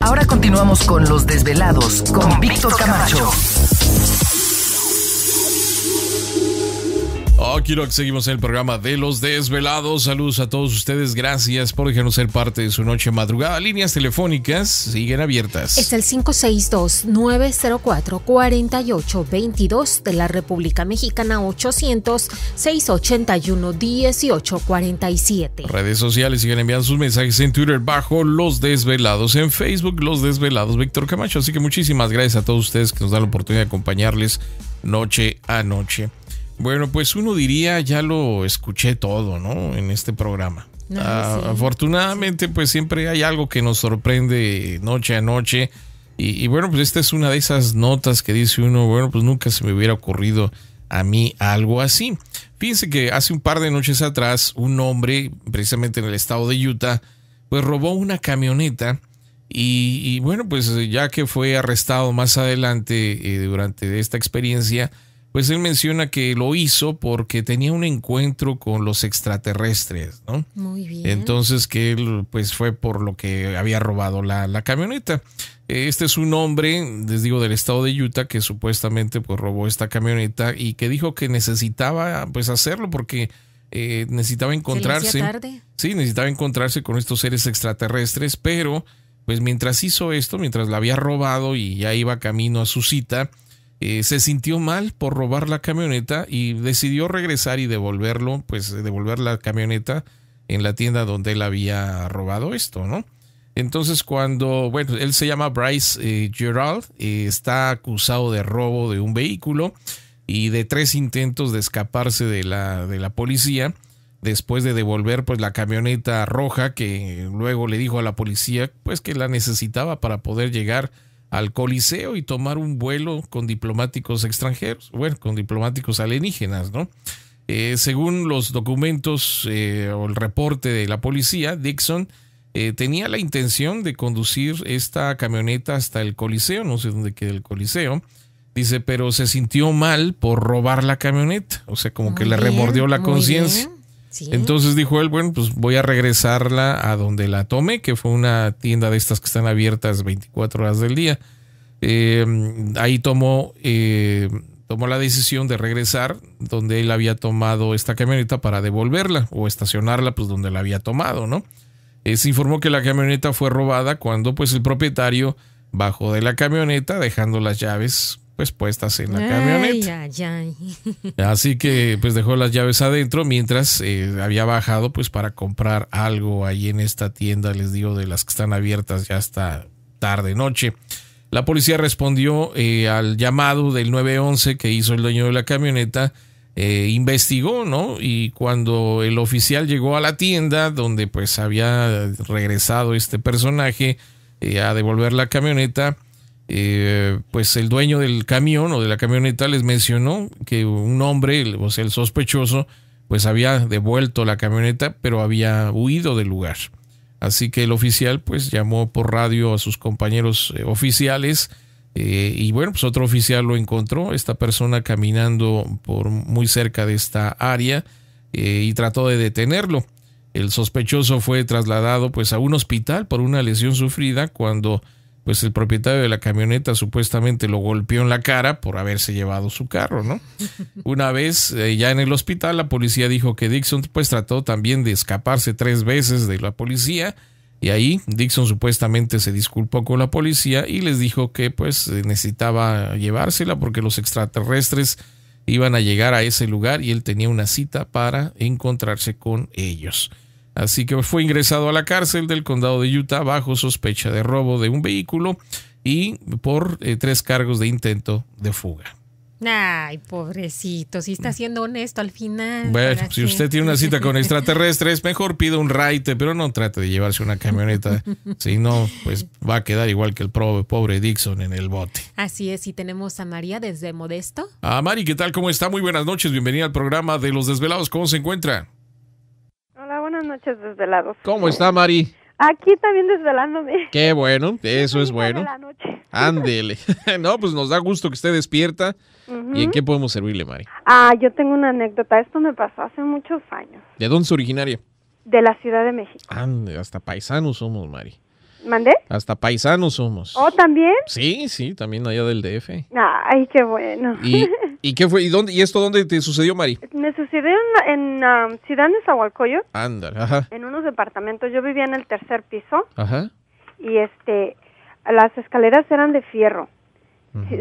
Ahora continuamos con los desvelados con, Víctor Camacho. Aquí que seguimos en el programa de los desvelados. Saludos a todos ustedes. Gracias por dejarnos ser parte de su noche madrugada. Líneas telefónicas siguen abiertas. Es el 562-904-4822 de la República Mexicana 800-681-1847. Redes sociales siguen enviando sus mensajes en Twitter bajo Los Desvelados, en Facebook Los Desvelados Víctor Camacho. Así que muchísimas gracias a todos ustedes que nos dan la oportunidad de acompañarles noche a noche. Bueno, pues uno diría, ya lo escuché todo, ¿no? En este programa. Ah, afortunadamente, pues siempre hay algo que nos sorprende noche a noche. Y, bueno, pues esta es una de esas notas que dice uno, bueno, pues nunca se me hubiera ocurrido a mí algo así. Fíjense que hace un par de noches atrás, un hombre, precisamente en el estado de Utah, pues robó una camioneta. Y, bueno, pues ya que fue arrestado más adelante eh, durante esta experiencia, pues él menciona que lo hizo porque tenía un encuentro con los extraterrestres, ¿no? Muy bien. Entonces que él pues fue por lo que había robado la, camioneta. Este es un hombre, les digo, del estado de Utah que supuestamente pues robó esta camioneta y que dijo que necesitaba pues hacerlo porque eh, necesitaba encontrarse. Tarde. Sí, necesitaba encontrarse con estos seres extraterrestres, pero pues mientras hizo esto, mientras la había robado y ya iba camino a su cita, eh, se sintió mal por robar la camioneta y decidió regresar y devolverlo, pues eh, devolver la camioneta en la tienda donde él había robado esto, ¿no? Entonces cuando, bueno, él se llama Bryce eh, Gerald, está acusado de robo de un vehículo y de tres intentos de escaparse de la, de la policía después de devolver pues la camioneta roja que luego le dijo a la policía pues que la necesitaba para poder llegar al Coliseo y tomar un vuelo con diplomáticos extranjeros, bueno, con diplomáticos alienígenas, ¿no? Eh, según los documentos eh, o el reporte de la policía, Dixon eh, tenía la intención de conducir esta camioneta hasta el Coliseo, no sé dónde queda el Coliseo. Dice, pero se sintió mal por robar la camioneta, o sea, como que le remordió la conciencia. Entonces dijo él, bueno, pues voy a regresarla a donde la tomé, que fue una tienda de estas que están abiertas 24 horas del día. Em, ahí tomó, eh, tomó la decisión de regresar donde él había tomado esta camioneta para devolverla o estacionarla, pues donde la había tomado, ¿no? Eh, se informó que la camioneta fue robada cuando pues el propietario bajó de la camioneta dejando las llaves pues puestas en la camioneta. Así que pues dejó las llaves adentro mientras eh, había bajado pues para comprar algo ahí en esta tienda, les digo, de las que están abiertas ya hasta tarde, noche. La policía respondió eh, al llamado del 911 que hizo el dueño de la camioneta, eh, investigó, ¿no? Y cuando el oficial llegó a la tienda donde pues había regresado este personaje a devolver la camioneta, eh, pues el dueño del camión o de la camioneta les mencionó que un hombre, o sea, el sospechoso, pues había devuelto la camioneta, pero había huido del lugar. Así que el oficial pues llamó por radio a sus compañeros eh, oficiales eh, y bueno, pues otro oficial lo encontró, esta persona caminando por muy cerca de esta área y trató de detenerlo. El sospechoso fue trasladado pues a un hospital por una lesión sufrida cuando pues el propietario de la camioneta supuestamente lo golpeó en la cara por haberse llevado su carro, ¿no? Una vez eh, ya en el hospital, la policía dijo que Dixon pues trató también de escaparse tres veces de la policía y ahí Dixon supuestamente se disculpó con la policía y les dijo que pues eh, necesitaba llevársela porque los extraterrestres iban a llegar a ese lugar y él tenía una cita para encontrarse con ellos. Así que fue ingresado a la cárcel del condado de Utah bajo sospecha de robo de un vehículo y por eh, tres cargos de intento de fuga. Ay, pobrecito, si está siendo honesto al final. Bueno, si usted tiene una cita con extraterrestres, mejor pida un raite, pero no trate de llevarse una camioneta, si no, pues va a quedar igual que el pobre Dixon en el bote. Así es, y tenemos a María desde Modesto. Ah, Mari, ¿qué tal? ¿Cómo está? Muy buenas noches, bienvenida al programa de Los Desvelados, ¿cómo se encuentra? buenas noches, desvelados. ¿Cómo está, Mari? Aquí también desvelándome. Qué bueno, eso es bueno. Ándele. no, pues nos da gusto que esté despierta. ¿Y en qué podemos servirle, Mari? Ah, yo tengo una anécdota. Esto me pasó hace muchos años. ¿De dónde es originaria? De la Ciudad de México. Ande, hasta paisanos somos, Mari. ¿Mandé? Hasta paisanos somos. ¿Oh, también? Sí, sí, también allá del DF. Ay, qué bueno. Y, ¿Y qué fue? ¿Y, dónde, y esto dónde te sucedió, Mari? Me sucedió en, en um, Ciudad de Zahualcoyo. Ándale, ajá. En unos departamentos. Yo vivía en el tercer piso. Ajá. Y este, las escaleras eran de fierro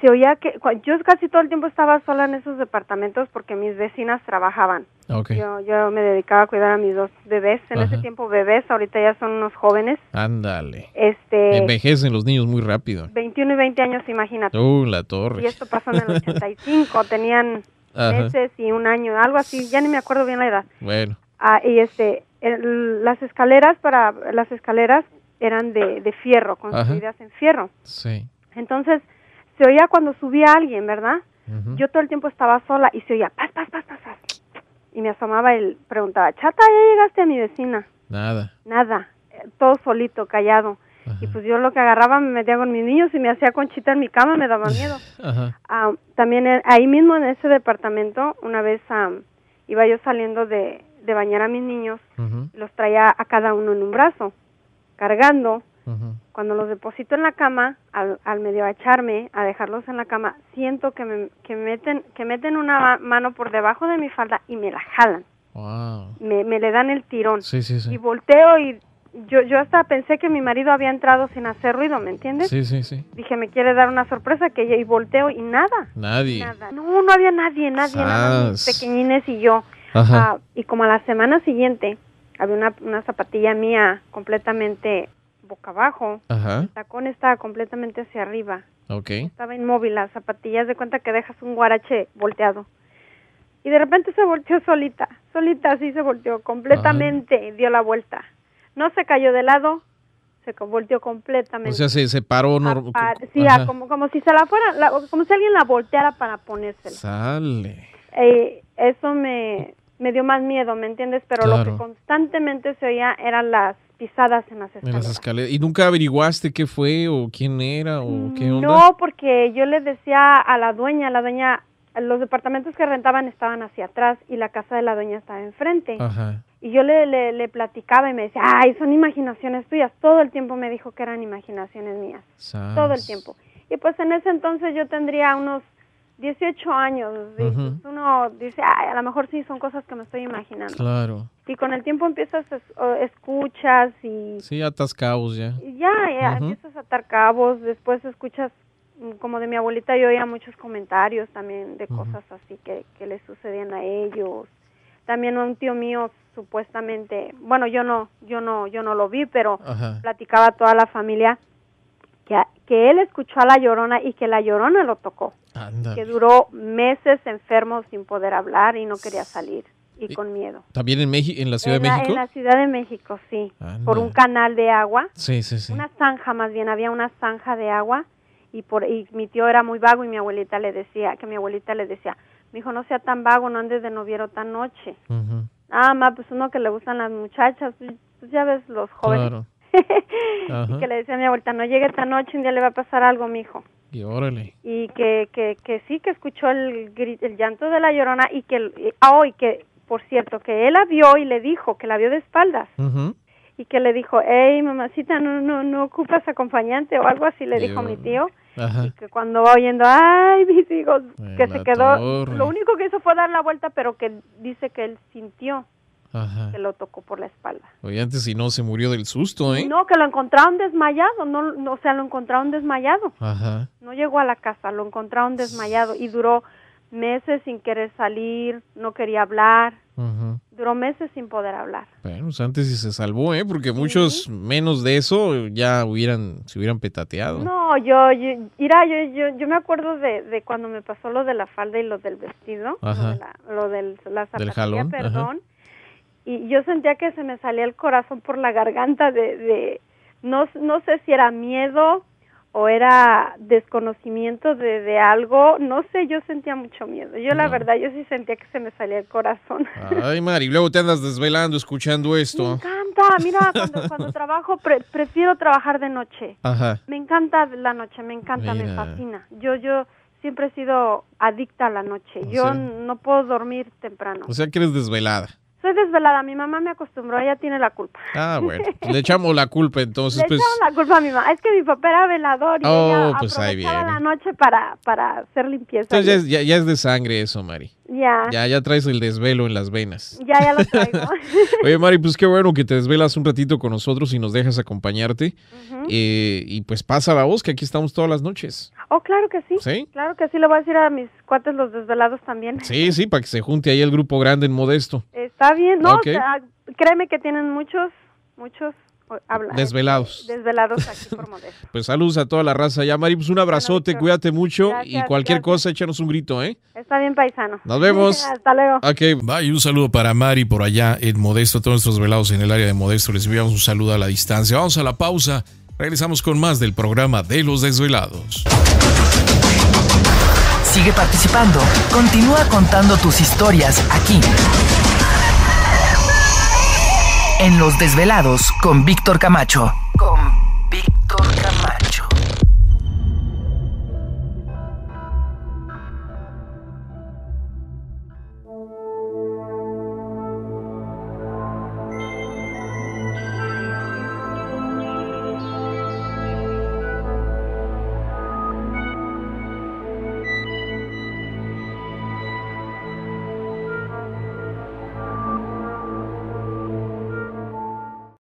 se, oía que yo casi todo el tiempo estaba sola en esos departamentos porque mis vecinas trabajaban. Yo, yo me dedicaba a cuidar a mis dos bebés. En ese tiempo bebés, ahorita ya son unos jóvenes. Ándale. Este, Envejecen los niños muy rápido. 21 y 20 años, imagínate. Uh, la torre. Y esto pasó en el 85, tenían meses y un año, algo así, ya ni me acuerdo bien la edad. Bueno. Ah, y este, las escaleras para las escaleras eran de, de fierro, construidas en fierro. Sí. Entonces, se oía cuando subía alguien, ¿verdad? Yo todo el tiempo estaba sola y se oía pas, pas, pas, pas, Y me asomaba y preguntaba, chata, ¿ya llegaste a mi vecina? Nada. Nada, todo solito, callado. Y pues yo lo que agarraba me metía con mis niños y me hacía conchita en mi cama, me daba miedo. Ah, también ahí mismo en ese departamento, una vez iba yo saliendo de, bañar a mis niños, los traía a cada uno en un brazo, cargando, cuando los deposito en la cama, al, medio echarme, a dejarlos en la cama, siento que, me, meten, que meten una mano por debajo de mi falda y me la jalan. Me, me le dan el tirón. Sí, sí, sí. Y volteo y yo, yo hasta pensé que mi marido había entrado sin hacer ruido, ¿me entiendes? Sí, sí, sí. Dije, me quiere dar una sorpresa, que y volteo y nada. Nadie. No, no había nadie, nadie, nada. Pequeñines y yo. Ajá. Ah, y como a la semana siguiente, había una, una zapatilla mía completamente boca abajo. El tacón estaba completamente hacia arriba. Estaba inmóvil, las zapatillas de cuenta que dejas un guarache volteado. Y de repente se volteó solita, solita así se volteó, completamente dio la vuelta. No se cayó de lado, se volteó completamente. O sea, se, se paró. sí, como, como si se la fuera, como si alguien la volteara para ponérsela. Sale. Eh, eso me, me dio más miedo, ¿me entiendes? Pero lo que constantemente se oía eran las pisadas en las escaleras. En las escaleras. ¿Y nunca averiguaste qué fue o quién era o mm, qué No, porque yo le decía a la dueña, la dueña, los departamentos que rentaban estaban hacia atrás y la casa de la dueña estaba enfrente. Ajá. Y yo le, platicaba y me decía, ay, son imaginaciones tuyas. Todo el tiempo me dijo que eran imaginaciones mías. Todo el tiempo. Y pues en ese entonces yo tendría unos 18 años. Uno dice, Ay, a lo mejor sí son cosas que me estoy imaginando. Claro. Y con el tiempo empiezas, escuchas y... Sí, atas ya. Ya, empiezas a atar cabos, después escuchas, mm, como de mi abuelita, yo oía muchos comentarios también de cosas así que, que le sucedían a ellos. También un tío mío supuestamente, bueno, yo no, yo no, yo no lo vi, pero platicaba toda la familia que, él escuchó a la llorona y que la llorona lo tocó. Que duró meses enfermo sin poder hablar y no quería salir y, con miedo. ¿También en, México, en la Ciudad de México? En la Ciudad de México, sí. Por un canal de agua. Sí, sí, sí. Una zanja más bien, había una zanja de agua y, por, y mi tío era muy vago y mi abuelita le decía, que mi abuelita le decía, mi hijo no sea tan vago, no andes de noviero tan noche. Ah, ma, pues uno que le gustan las muchachas, pues, ya ves los jóvenes y que le decía a mi abuelita, no llegue esta noche, un día le va a pasar algo mi hijo. Y órale. Y que, que, que sí, que escuchó el, el llanto de la llorona y que, ah, que, por cierto, que él la vio y le dijo, que la vio de espaldas. Y que le dijo, hey, mamacita, no, no, no ocupas acompañante o algo así, le dijo mi tío. Y que cuando va oyendo, ay, mis hijos, que se quedó. Lo único que hizo fue dar la vuelta, pero que dice que él sintió que lo tocó por la espalda. Oye, antes si no, se murió del susto, ¿eh? No, que lo encontraron desmayado, no, o sea, lo encontraron desmayado. Ajá. No llegó a la casa, lo encontraron desmayado y duró meses sin querer salir, no quería hablar. Ajá. Duró meses sin poder hablar. Bueno, pues antes sí se salvó, ¿eh? Porque muchos menos de eso ya hubieran, se hubieran petateado. No, yo, yo, yo, me acuerdo de, cuando me pasó lo de la falda y lo del vestido, Lo, de la, del, la zapatilla, jalón. perdón y yo sentía que se me salía el corazón por la garganta de, de no, no sé si era miedo o era desconocimiento de, algo, no sé, yo sentía mucho miedo. Yo la verdad, yo sí sentía que se me salía el corazón. Ay, Mari, luego te andas desvelando escuchando esto. Me encanta, mira, cuando, cuando trabajo prefiero trabajar de noche. Ajá. Me encanta la noche, me encanta, me fascina. Yo, yo siempre he sido adicta a la noche. ¿Ah, yo no puedo dormir temprano. O sea que eres desvelada desvelada. Mi mamá me acostumbró, ella tiene la culpa. Ah, bueno. Le echamos la culpa entonces. Le pues. echamos la culpa a mi mamá. Es que mi papá era velador y oh, pues ahí viene. la noche para, para hacer limpieza. Entonces ya es, ya, de sangre eso, Mari. Ya. Ya, ya traes el desvelo en las venas. Ya, ya lo traigo. Oye, Mari, pues qué bueno que te desvelas un ratito con nosotros y nos dejas acompañarte. Eh, y pues pasa la voz, que aquí estamos todas las noches. Oh, claro que sí. Sí. Claro que sí, le voy a decir a mis cuates los desvelados también. Sí, sí, para que se junte ahí el grupo grande en Modesto. Eh, Está bien, no, créeme que tienen muchos, muchos Habla, desvelados. Desvelados aquí por Modesto. pues saludos a toda la raza ya, Mari. Pues un abrazote, cuídate mucho y cualquier cosa échanos un grito, ¿eh? Está bien, paisano. Nos vemos. Hasta luego. Ok, y Un saludo para Mari por allá en Modesto, todos nuestros velados en el área de Modesto. Les enviamos un saludo a la distancia. Vamos a la pausa. Regresamos con más del programa de los desvelados. Sigue participando. Continúa contando tus historias aquí en Los Desvelados con Víctor Camacho.